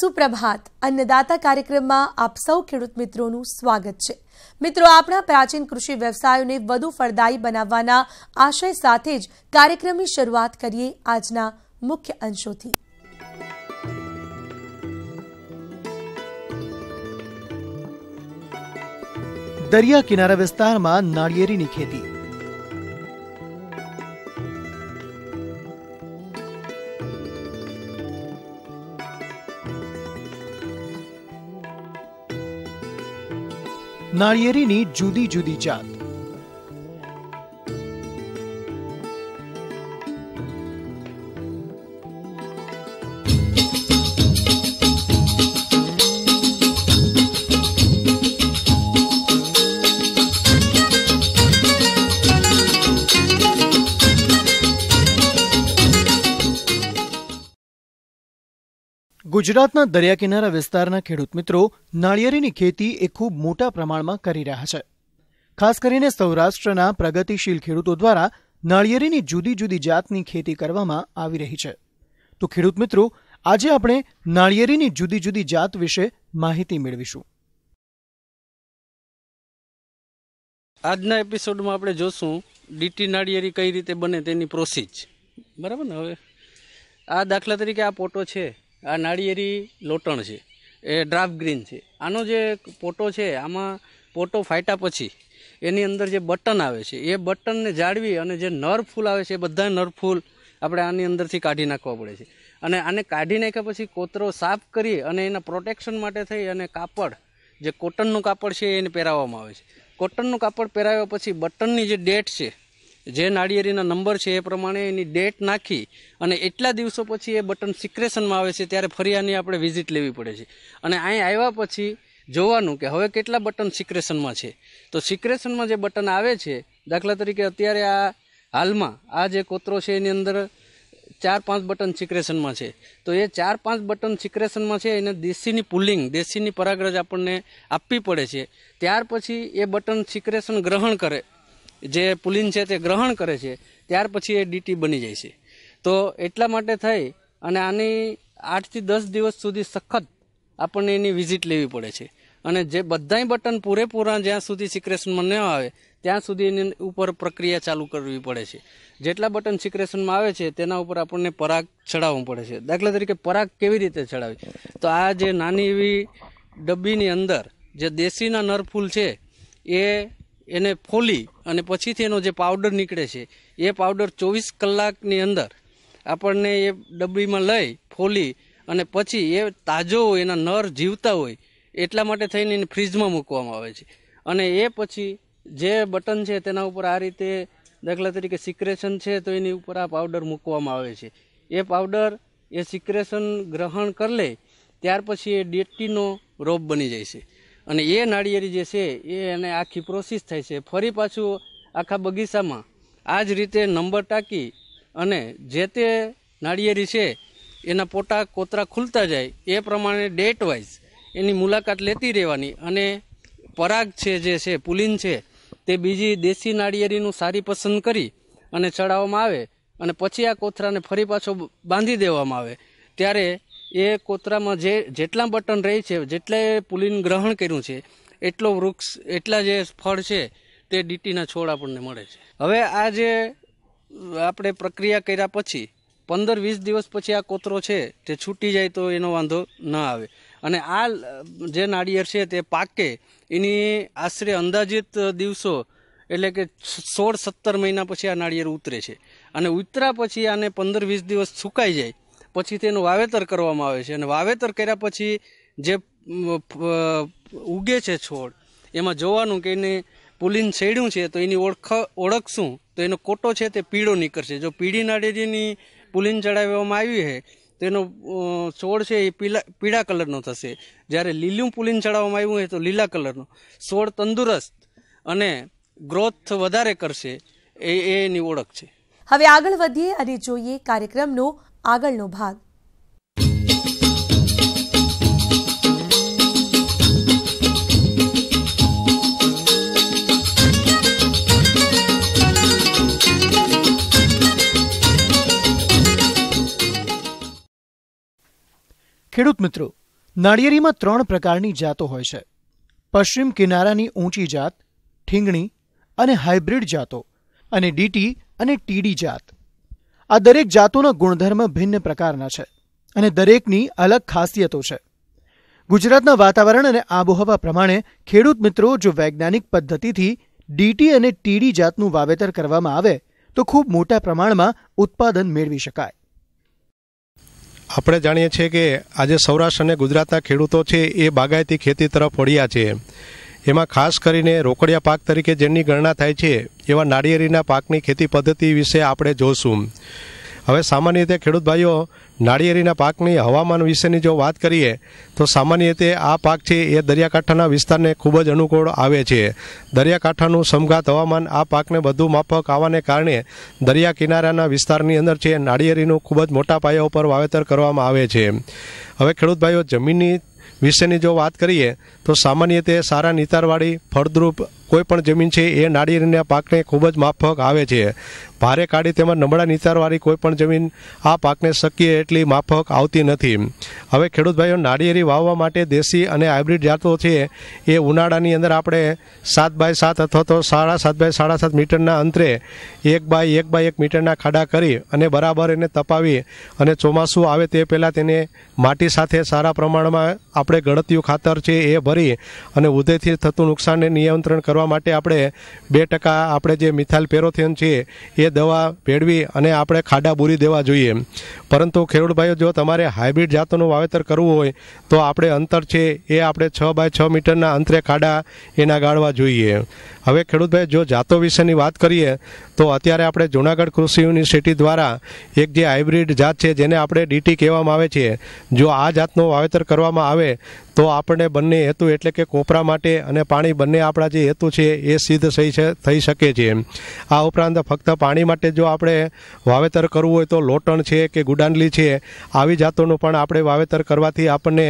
સુપ્રભાત અન્નદાતા કાર્યક્રમમાં આપ સૌ ખેડૂત મિત્રોનું સ્વાગત છે મિત્રો આપણા પ્રાચીન કૃષિ વ્યવસાયોને વધુ ફળદાયી બનાવવાના આશય સાથે જ કાર્યક્રમની શરૂઆત કરીએ આજના મુખ્ય અંશોથી દરિયા કિનારા વિસ્તારમાં નાળિયેરીની ખેતી નાળિયેરીની જુદી જુદી જાત ગુજરાતના દરિયાકિનારા વિસ્તારના ખેડૂત મિત્રો નાળિયેરીની ખેતી એ ખૂબ મોટા પ્રમાણમાં કરી રહ્યા છે ખાસ કરીને સૌરાષ્ટ્રના પ્રગતિશીલ ખેડૂતો દ્વારા નાળિયેરીની જુદી જુદી જાતની ખેતી કરવામાં આવી રહી છે તો ખેડૂત મિત્રો આજે આપણે નાળિયેરીની જુદી જુદી જાત વિશે માહિતી મેળવીશું આજના એપિસોડમાં આપણે જોશું ડીટી નાળિયેરી કઈ રીતે બને તેની પ્રોસીજ બરાબર ને હવે આ દાખલા તરીકે આ પોટો છે આ નાળિયેરી લોટણ છે એ ડ્રાફ્ટ ગ્રીન છે આનો જે પોટો છે આમાં પોટો ફાટ્યા પછી એની અંદર જે બટન આવે છે એ બટનને જાળવી અને જે નર ફૂલ આવે છે એ બધા નર ફૂલ આપણે આની અંદરથી કાઢી નાખવા પડે છે અને આને કાઢી નાખ્યા પછી કોતરો સાફ કરી અને એના પ્રોટેક્શન માટે થઈ અને કાપડ જે કોટનનું કાપડ છે એને પહેરાવવામાં આવે છે કોટનનું કાપડ પહેરાવ્યા પછી બટનની જે ડેટ છે જે નાળિયેરીના નંબર છે એ પ્રમાણે એની ડેટ નાખી અને એટલા દિવસો પછી એ બટન સિક્રેશનમાં આવે છે ત્યારે ફરિયાની આપણે વિઝિટ લેવી પડે છે અને અહીં આવ્યા પછી જોવાનું કે હવે કેટલા બટન સિક્રેશનમાં છે તો સિક્રેશનમાં જે બટન આવે છે દાખલા તરીકે અત્યારે આ હાલમાં આ જે કોતરો છે એની અંદર ચાર પાંચ બટન સિક્રેશનમાં છે તો એ ચાર પાંચ બટન સિક્રેશનમાં છે એને દેશીની પુલિંગ દેશીની પરાગરજ આપણને આપવી પડે છે ત્યાર પછી એ બટન સિક્રેશન ગ્રહણ કરે જે પુલિન છે તે ગ્રહણ કરે છે ત્યાર પછી એ ડીટી બની જાય છે તો એટલા માટે થઈ અને આની આઠથી દસ દિવસ સુધી સખત આપણને એની વિઝિટ લેવી પડે છે અને જે બધાય બટન પૂરેપૂરા જ્યાં સુધી સિક્રેશનમાં ન આવે ત્યાં સુધી એની ઉપર પ્રક્રિયા ચાલુ કરવી પડે છે જેટલા બટન સિક્રેશનમાં આવે છે તેના ઉપર આપણને પરાગ ચડાવવું પડે છે દાખલા તરીકે પરાગ કેવી રીતે ચડાવી તો આ જે નાની એવી ડબ્બીની અંદર જે દેશીના નરફૂલ છે એ એને ફોલી અને પછીથી એનો જે પાવડર નીકળે છે એ પાવડર ચોવીસ કલાકની અંદર આપણને એ ડબ્બીમાં લઈ ફોલી અને પછી એ તાજો હોય એના નર જીવતા હોય એટલા માટે થઈને એને ફ્રીજમાં મૂકવામાં આવે છે અને એ પછી જે બટન છે તેના ઉપર આ રીતે દાખલા તરીકે સિક્રેશન છે તો એની ઉપર આ પાવડર મૂકવામાં આવે છે એ પાવડર એ સિક્રેશન ગ્રહણ કરી લે ત્યાર પછી એ ડેટીનો રોપ બની જાય છે અને એ નાળિયેરી જે છે એ એને આખી પ્રોસેસ થાય છે ફરી પાછું આખા બગીચામાં આ જ રીતે નંબર ટાંકી અને જે તે નાળિયેરી છે એના પોટા કોતરા ખુલતા જાય એ પ્રમાણે ડેટ વાઇઝ એની મુલાકાત લેતી રહેવાની અને પરાગ છે જે છે પુલિન છે તે બીજી દેશી નાળિયેરીનું સારી પસંદ કરી અને ચડાવવામાં આવે અને પછી આ કોથરાને ફરી પાછો બાંધી દેવામાં આવે ત્યારે એ કોતરામાં જે જેટલા બટન રહે છે જેટલે પુલિન ગ્રહણ કર્યું છે એટલો વૃક્ષ એટલા જે ફળ છે તે ડીટીના છોડ આપણને મળે છે હવે આ જે આપણે પ્રક્રિયા કર્યા પછી પંદર વીસ દિવસ પછી આ કોતરો છે તે છૂટી જાય તો એનો વાંધો ન આવે અને આ જે નાળિયેર છે તે પાકે એની આશરે અંદાજિત દિવસો એટલે કે સોળ સત્તર મહિના પછી આ નાળિયેર ઉતરે છે અને ઉતર્યા પછી આને પંદર વીસ દિવસ સુકાઈ જાય પછી તેનું વાવેતર કરવામાં આવે છે અને વાવેતર કર્યા પછી જે ઉગે છે છોડ એમાં જોવાનું કે એને પુલિન શેડ્યું છે તો એની ઓળખ ઓળખશું તો એનો કોટો છે તે પીળો નીકળશે જો પીળી નાળિયેરીની પુલિન ચડાવવામાં આવી છે તો એનો છોડ છે એ પીલા પીળા કલરનો થશે જ્યારે લીલું પુલિન ચડાવવામાં આવ્યું હોય તો લીલા કલરનો છોડ તંદુરસ્ત અને ગ્રોથ વધારે કરશે એ એની ઓળખ છે હવે આગળ વધીએ અને જોઈએ કાર્યક્રમનો આગળનો ભાગ ખેડૂત મિત્રો નાળિયેરીમાં ત્રણ પ્રકારની જાતો હોય છે પશ્ચિમ કિનારાની ઊંચી જાત ઠીંગણી અને હાઇબ્રિડ જાતો અને ડીટી અને ટીડી જાત આ દરેક જાતોના ગુણધર્મ ભિન્ન પ્રકારના છે અને દરેકની અલગ ખાસિયતો છે ગુજરાતના વાતાવરણ અને આબોહવા પ્રમાણે ખેડૂત મિત્રો જો વૈજ્ઞાનિક પદ્ધતિથી ડીટી અને ટીડી જાતનું વાવેતર કરવામાં આવે તો ખૂબ મોટા પ્રમાણમાં ઉત્પાદન મેળવી શકાય આપણે જાણીએ છીએ કે આજે સૌરાષ્ટ્ર અને ગુજરાતના ખેડૂતો છે એ બાગાયતી ખેતી તરફ વળ્યા છે એમાં ખાસ કરીને રોકડિયા પાક તરીકે જેની ગણના થાય છે એવા નાળિયેરીના પાકની ખેતી પદ્ધતિ વિશે આપણે જોશું હવે સામાન્ય રીતે ખેડૂત ભાઈઓ નાળિયેરીના પાકની હવામાન વિશેની જો વાત કરીએ તો સામાન્ય રીતે આ પાક છે એ દરિયાકાંઠાના વિસ્તારને ખૂબ જ અનુકૂળ આવે છે દરિયાકાંઠાનું સમઘાત હવામાન આ પાકને બધું માફક આવવાને કારણે દરિયા કિનારાના વિસ્તારની અંદર છે નાળિયેરીનું ખૂબ જ મોટા પાયા ઉપર વાવેતર કરવામાં આવે છે હવે ખેડૂત ભાઈઓ જમીનની વિશેની જો વાત કરીએ તો સામાન્ય રીતે સારા નિતારવાળી ફળદ્રુપ કોઈ પણ જમીન છે એ નાળિયેરના પાકને ખૂબ જ માફક આવે છે ભારે કાઢી તેમાં નબળા નિતારવાળી કોઈ પણ જમીન આ પાકને શક્ય એટલી માફક આવતી નથી હવે ખેડૂત ભાઈઓ નાળિયેરી વાવવા માટે દેશી અને હાઇબ્રિડ જાતો છે એ ઉનાળાની અંદર આપણે સાત બાય સાત અથવા તો સાડા સાત બાય સાડા સાત મીટરના અંતરે એક બાય એક બાય એક મીટરના ખાડા કરી અને બરાબર એને તપાવી અને ચોમાસું આવે તે પહેલાં તેને માટી સાથે સારા પ્રમાણમાં આપણે ગળતિયું ખાતર છે એ ભરી અને ઉદયથી થતું નુકસાનને નિયંત્રણ કરવા કરવા માટે આપણે બે ટકા આપણે જે મિથાઇલ પેરોથિયન છે એ દવા ભેળવી અને આપણે ખાડા બૂરી દેવા જોઈએ પરંતુ ખેડૂત જો તમારે હાઇબ્રિડ જાતોનું વાવેતર કરવું હોય તો આપણે અંતર છે એ આપણે છ બાય છ મીટરના અંતરે ખાડા એના ગાળવા જોઈએ હવે ખેડૂતભાઈ જો જાતો વિશેની વાત કરીએ તો અત્યારે આપણે જુનાગઢ કૃષિ યુનિવર્સિટી દ્વારા એક જે હાઇબ્રિડ જાત છે જેને આપણે ડીટી કહેવામાં આવે છે જો આ જાતનું વાવેતર કરવામાં આવે તો આપણે બંને હેતુ એટલે કે કોપરા માટે અને પાણી બંને આપણા જે હેતુ છે એ સિદ્ધ થઈ છે થઈ શકે છે આ ઉપરાંત ફક્ત પાણી માટે જો આપણે વાવેતર કરવું હોય તો લોટણ છે કે ગુડાંડલી છે આવી જાતોનું પણ આપણે વાવેતર કરવાથી આપણને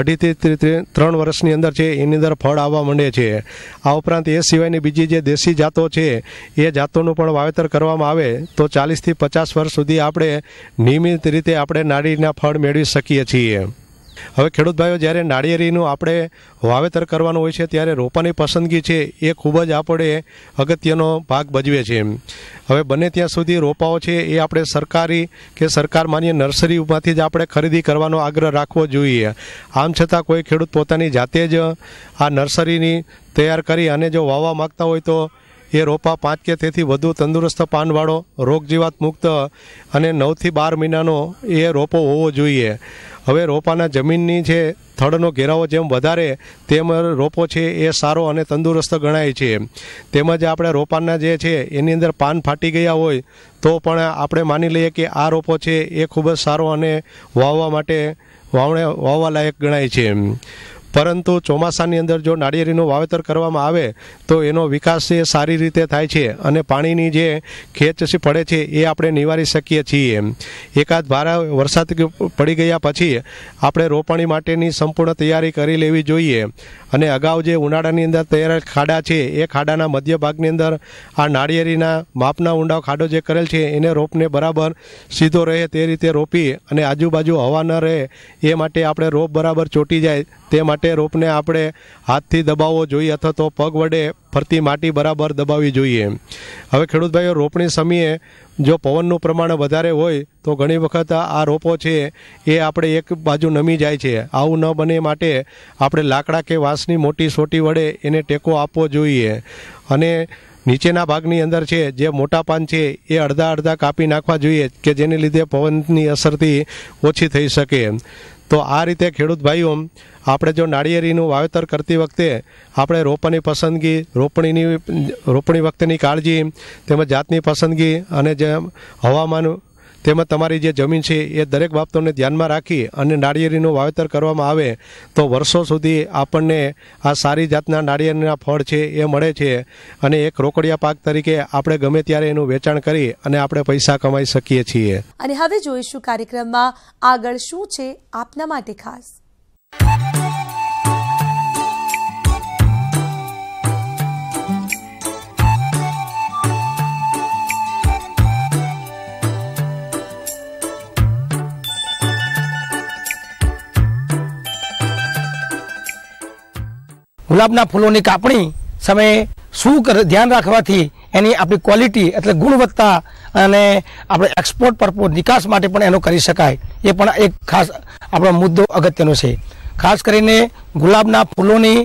અઢીથી ત્રણ વર્ષની અંદર છે એની અંદર ફળ આવવા માંડે છે આ ઉપરાંત એ સિવાયની બીજી જે દેશી જાતો છે એ જાતોનું પણ વાવેતર કરવામાં આવે તો ચાલીસથી પચાસ વર્ષ સુધી આપણે નિયમિત રીતે આપણે નાળીના ફળ મેળવી શકીએ છીએ હવે ખેડૂત ભાઈઓ જ્યારે નાળિયેરીનું આપણે વાવેતર કરવાનું હોય છે ત્યારે રોપાની પસંદગી છે એ ખૂબ જ આપણે અગત્યનો ભાગ ભજવે છે હવે બને ત્યાં સુધી રોપાઓ છે એ આપણે સરકારી કે સરકાર માન્ય નર્સરીમાંથી જ આપણે ખરીદી કરવાનો આગ્રહ રાખવો જોઈએ આમ છતાં કોઈ ખેડૂત પોતાની જાતે જ આ નર્સરીની તૈયાર કરી અને જો વાવવા માગતા હોય તો એ રોપા પાંચ કે તેથી વધુ તંદુરસ્ત પાનવાળો રોગજીવાત મુક્ત અને નવથી બાર મહિનાનો એ રોપો હોવો જોઈએ હવે રોપાના જમીનની છે થડનો ઘેરાવો જેમ વધારે તેમ રોપો છે એ સારો અને તંદુરસ્ત ગણાય છે તેમજ આપણે રોપાના જે છે એની અંદર પાન ફાટી ગયા હોય તો પણ આપણે માની લઈએ કે આ રોપો છે એ ખૂબ જ સારો અને વાવવા માટે વાવણે વાવવાલાયક ગણાય છે પરંતુ ચોમાસાની અંદર જો નાળિયેરીનું વાવેતર કરવામાં આવે તો એનો વિકાસ એ સારી રીતે થાય છે અને પાણીની જે ખેંચ પડે છે એ આપણે નિવારી શકીએ છીએ એકાદ ભારે વરસાદ પડી ગયા પછી આપણે રોપાણી માટેની સંપૂર્ણ તૈયારી કરી લેવી જોઈએ અને અગાઉ જે ઉનાળાની અંદર તૈયાર ખાડા છે એ ખાડાના મધ્ય ભાગની અંદર આ નાળિયેરીના માપના ઊંડા ખાડો જે કરેલ છે એને રોપને બરાબર સીધો રહે તે રીતે રોપી અને આજુબાજુ હવા ન રહે એ માટે આપણે રોપ બરાબર ચોટી જાય તે માટે રોપને આપણે હાથથી દબાવવો જોઈએ અથવા તો પગ વડે ફરતી માટી બરાબર દબાવવી જોઈએ હવે ખેડૂતભાઈઓ ભાઈઓ રોપણી સમયે જો પવનનું પ્રમાણ વધારે હોય તો ઘણી વખત આ રોપો છે એ આપણે એક બાજુ નમી જાય છે આવું ન બને માટે આપણે લાકડા કે વાંસની મોટી સોટી વડે એને ટેકો આપવો જોઈએ અને નીચેના ભાગની અંદર છે જે મોટા પાન છે એ અડધા અડધા કાપી નાખવા જોઈએ કે જેને લીધે પવનની અસરથી ઓછી થઈ શકે તો આ રીતે ખેડૂત ભાઈઓ આપણે જો નાળિયેરીનું વાવેતર કરતી વખતે આપણે રોપાની પસંદગી રોપણીની રોપણી વખતેની કાળજી તેમજ જાતની પસંદગી અને જે હવામાન તેમજ તમારી જે જમીન છે એ દરેક બાબતોને ધ્યાનમાં રાખી અને નાળિયેરીનું વાવેતર કરવામાં આવે તો વર્ષો સુધી આપણને આ સારી જાતના નાળિયેરના ફળ છે એ મળે છે અને એક રોકડિયા પાક તરીકે આપણે ગમે ત્યારે એનું વેચાણ કરી અને આપણે પૈસા કમાઈ શકીએ છીએ અને હવે જોઈશું કાર્યક્રમમાં આગળ શું છે આપના માટે ખાસ ગુલાબના ફૂલોની કાપણી સમયે શું ધ્યાન રાખવાથી એની આપણી ક્વોલિટી એટલે ગુણવત્તા અને આપણે એક્સપોર્ટ પર્પોઝ નિકાસ માટે પણ એનો કરી શકાય એ પણ એક ખાસ આપણો મુદ્દો અગત્યનો છે ખાસ કરીને ગુલાબના ફૂલોની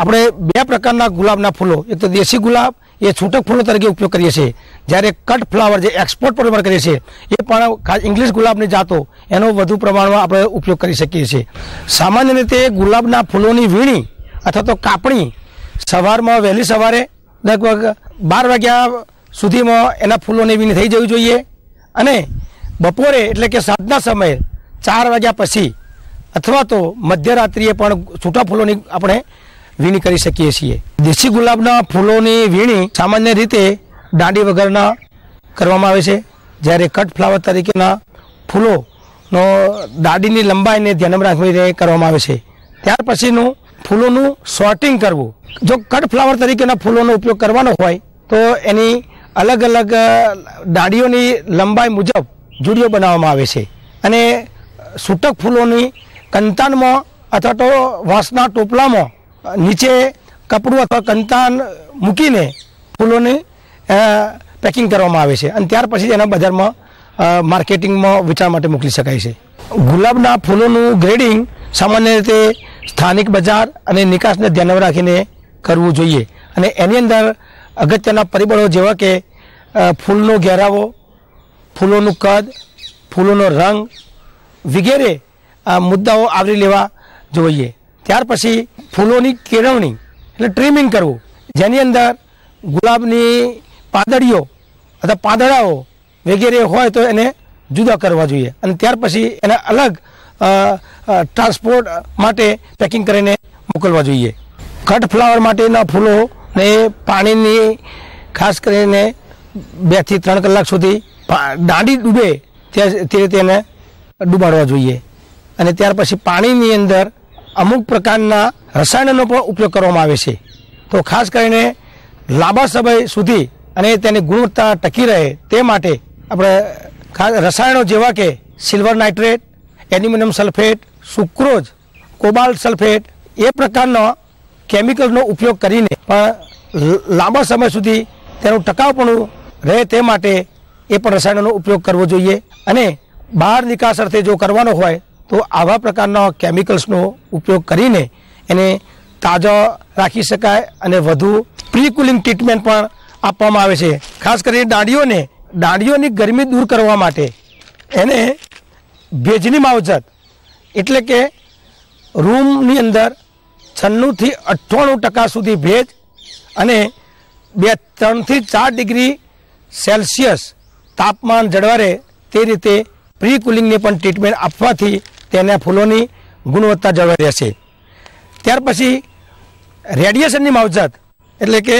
આપણે બે પ્રકારના ગુલાબના ફૂલો એક તો દેશી ગુલાબ એ છૂટક ફૂલો તરીકે ઉપયોગ કરીએ છીએ જ્યારે કટ ફ્લાવર જે એક્સપોર્ટ પર કરીએ છીએ એ પણ ખાસ ઇંગ્લિશ ગુલાબની જાતો એનો વધુ પ્રમાણમાં આપણે ઉપયોગ કરી શકીએ છીએ સામાન્ય રીતે ગુલાબના ફૂલોની વીણી અથવા તો કાપણી સવારમાં વહેલી સવારે લગભગ બાર વાગ્યા સુધીમાં એના ફૂલોને વીણી થઈ જવી જોઈએ અને બપોરે એટલે કે સાંજના સમયે ચાર વાગ્યા પછી અથવા તો મધ્યરાત્રિએ પણ છૂટા ફૂલોની આપણે વીણી કરી શકીએ છીએ દેશી ગુલાબના ફૂલોની વીણી સામાન્ય રીતે દાંડી વગરના કરવામાં આવે છે જ્યારે કટ ફ્લાવર તરીકેના ફૂલોનો દાડીની લંબાઈને ધ્યાનમાં રાખીને કરવામાં આવે છે ત્યાર પછીનું ફૂલોનું સોર્ટિંગ કરવું જો કટ ફ્લાવર તરીકેના ફૂલોનો ઉપયોગ કરવાનો હોય તો એની અલગ અલગ ડાળીઓની લંબાઈ મુજબ જુડીઓ બનાવવામાં આવે છે અને સૂટક ફૂલોની કંતાનમાં અથવા તો વાંસના ટોપલામાં નીચે કપડું અથવા કંતાન મૂકીને ફૂલોની પેકિંગ કરવામાં આવે છે અને ત્યાર પછી એના બજારમાં માર્કેટિંગમાં વેચાણ માટે મોકલી શકાય છે ગુલાબના ફૂલોનું ગ્રેડિંગ સામાન્ય રીતે સ્થાનિક બજાર અને નિકાસને ધ્યાનમાં રાખીને કરવું જોઈએ અને એની અંદર અગત્યના પરિબળો જેવા કે ફૂલનો ઘેરાવો ફૂલોનું કદ ફૂલોનો રંગ વગેરે આ મુદ્દાઓ આવરી લેવા જોઈએ ત્યાર પછી ફૂલોની કેળવણી એટલે ટ્રીમિંગ કરવું જેની અંદર ગુલાબની પાંદડીઓ અથવા પાંદડાઓ વગેરે હોય તો એને જુદા કરવા જોઈએ અને ત્યાર પછી એને અલગ ટ્રાન્સપોર્ટ માટે પેકિંગ કરીને મોકલવા જોઈએ કટ ફ્લાવર માટેના ફૂલો ને પાણીની ખાસ કરીને બેથી ત્રણ કલાક સુધી દાંડી ડૂબે તે તેને ડૂબાડવા જોઈએ અને ત્યાર પછી પાણીની અંદર અમુક પ્રકારના રસાયણનો પણ ઉપયોગ કરવામાં આવે છે તો ખાસ કરીને લાંબા સમય સુધી અને તેની ગુણવત્તા ટકી રહે તે માટે આપણે રસાયણો જેવા કે silver nitrate aluminium sulphate sucrose cobalt sulphate એ પ્રકારના કેમિકલનો ઉપયોગ કરીને પણ લાંબા સમય સુધી તેનું ટકાઉપણું રહે તે માટે એ પણ રસાયણોનો ઉપયોગ કરવો જોઈએ અને બહાર નિકાસ અર્થે જો કરવાનો હોય તો આવા પ્રકારના કેમિકલ્સનો ઉપયોગ કરીને એને તાજો રાખી શકાય અને વધુ પ્રીકુલિંગ ટ્રીટમેન્ટ પણ આપવામાં આવે છે ખાસ કરીને દાંડીઓને દાંડીઓની ગરમી દૂર કરવા માટે એને ભેજની માવજત એટલે કે રૂમની અંદર છન્નુંથી અઠ્ઠાણું ટકા સુધી ભેજ અને બે ત્રણથી ચાર ડિગ્રી સેલ્સિયસ તાપમાન જળવારે તે રીતે પ્રી કુલિંગની પણ ટ્રીટમેન્ટ આપવાથી તેના ફૂલોની ગુણવત્તા જળવાઈ રહેશે ત્યાર પછી રેડિયેશનની માવજત એટલે કે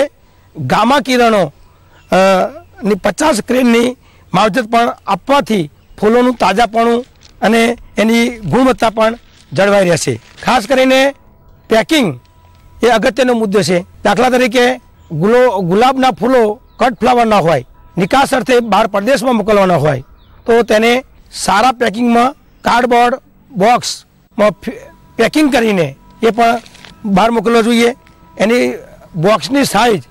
ગામા કિરણો ની પચાસ ક્રેનની માવજત પણ આપવાથી ફૂલોનું તાજાપણું અને એની ગુણવત્તા પણ જળવાઈ રહેશે ખાસ કરીને પેકિંગ એ અગત્યનો મુદ્દો છે દાખલા તરીકે ગુલો ગુલાબના ફૂલો કટ ફ્લાવરના હોય નિકાસ અર્થે બહાર પરદેશમાં મોકલવાના હોય તો તેને સારા પેકિંગમાં કાર્ડબોર્ડ બોક્સમાં પેકિંગ કરીને એ પણ બહાર મોકલવો જોઈએ એની બોક્સની સાઇઝ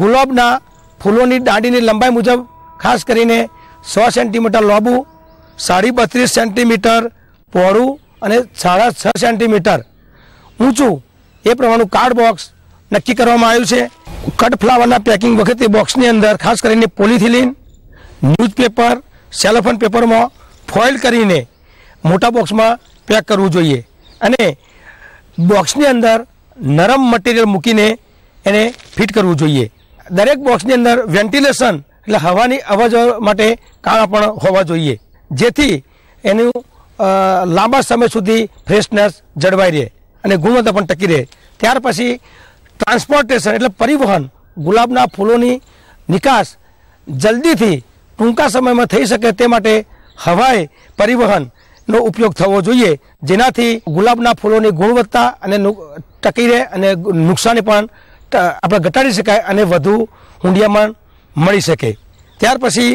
ગુલાબના ફૂલોની દાંડીની લંબાઈ મુજબ ખાસ કરીને સો સેન્ટીમીટર લોબું સાડી બત્રીસ સેન્ટીમીટર પહોળું અને સાડા છ સેન્ટીમીટર ઊંચું એ પ્રમાણનું કાર્ડ બોક્સ નક્કી કરવામાં આવ્યું છે કટ ફ્લાવરના પેકિંગ વખતે બોક્સની અંદર ખાસ કરીને પોલિથિલિન ન્યૂઝપેપર સેલોફન પેપરમાં ફોઇલ કરીને મોટા બોક્સમાં પેક કરવું જોઈએ અને બોક્સની અંદર નરમ મટીરિયલ મૂકીને એને ફિટ કરવું જોઈએ દરેક બોક્સની અંદર વેન્ટિલેશન એટલે હવાની અવાજ માટે કાણા પણ હોવા જોઈએ જેથી એનું લાંબા સમય સુધી ફ્રેશનેસ જળવાઈ રહે અને ગુણવત્તા પણ ટકી રહે ત્યાર પછી ટ્રાન્સપોર્ટેશન એટલે પરિવહન ગુલાબના ફૂલોની નિકાસ જલ્દીથી ટૂંકા સમયમાં થઈ શકે તે માટે હવાઈ પરિવહનનો ઉપયોગ થવો જોઈએ જેનાથી ગુલાબના ફૂલોની ગુણવત્તા અને ટકી રહે અને નુકસાની પણ આપણે ઘટાડી શકાય અને વધુ ઊંડિયામાં મળી શકે ત્યાર પછી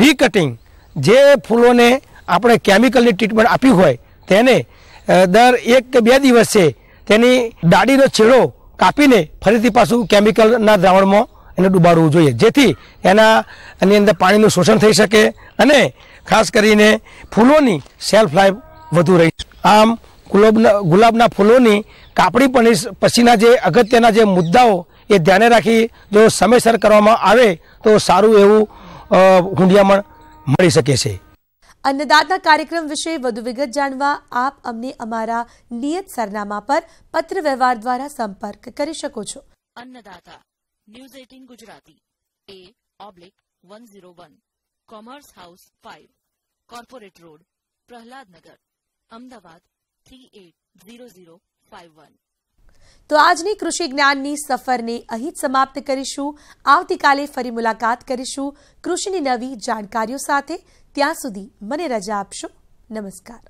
રીકટિંગ જે ફૂલોને આપણે કેમિકલની ટ્રીટમેન્ટ આપી હોય તેને દર એક કે બે દિવસે તેની ડાળીનો છેડો કાપીને ફરીથી પાછું કેમિકલના દ્રાવણમાં એને ડૂબાડવું જોઈએ જેથી એના એની અંદર પાણીનું શોષણ થઈ શકે અને ખાસ કરીને ફૂલોની સેલ્ફ લાઈફ વધુ રહી આમ ગુલાબના ગુલાબના ફૂલોની કાપણી પણ પછીના જે અગત્યના જે મુદ્દાઓ એ ધ્યાને રાખી જો સમયસર કરવામાં આવે તો સારું એવું હુંડિયામણ મળી શકે છે અન્નદાતા કાર્યક્રમ વિશે વધુ વિગત જાણવા આપ અમને અમારા નિયત સરનામા પર પત્ર વ્યવહાર દ્વારા સંપર્ક કરી શકો છો Annadata news eighteen Gujarati A oblique one zero one commerce house five corporate road Prahladnagar Ahmedabad three eight zero zero five one તો આજની કૃષિ જ્ઞાનની સફરને અહીં જ સમાપ્ત કરીશું આવતીકાલે ફરી મુલાકાત કરીશું કૃષિની નવી જાણકારીઓ સાથે ત્યાં સુધી મને રજા આપશો નમસ્કાર